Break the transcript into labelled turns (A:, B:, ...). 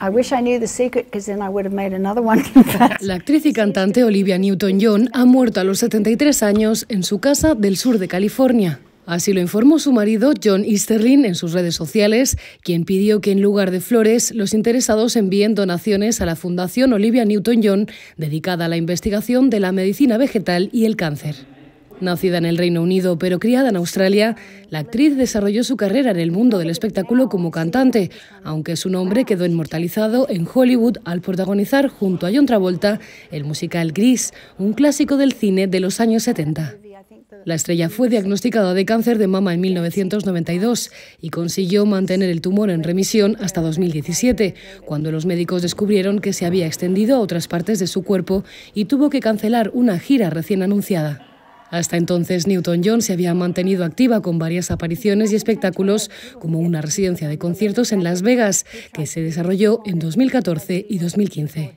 A: La actriz y cantante Olivia Newton-John ha muerto a los 73 años en su casa del sur de California. Así lo informó su marido John Easterlin en sus redes sociales, quien pidió que en lugar de flores los interesados envíen donaciones a la Fundación Olivia Newton-John dedicada a la investigación de la medicina vegetal y el cáncer. Nacida en el Reino Unido pero criada en Australia, la actriz desarrolló su carrera en el mundo del espectáculo como cantante, aunque su nombre quedó inmortalizado en Hollywood al protagonizar junto a John Travolta el musical Gris, un clásico del cine de los años 70. La estrella fue diagnosticada de cáncer de mama en 1992 y consiguió mantener el tumor en remisión hasta 2017, cuando los médicos descubrieron que se había extendido a otras partes de su cuerpo y tuvo que cancelar una gira recién anunciada. Hasta entonces, Newton-John se había mantenido activa con varias apariciones y espectáculos, como una residencia de conciertos en Las Vegas, que se desarrolló en 2014 y 2015.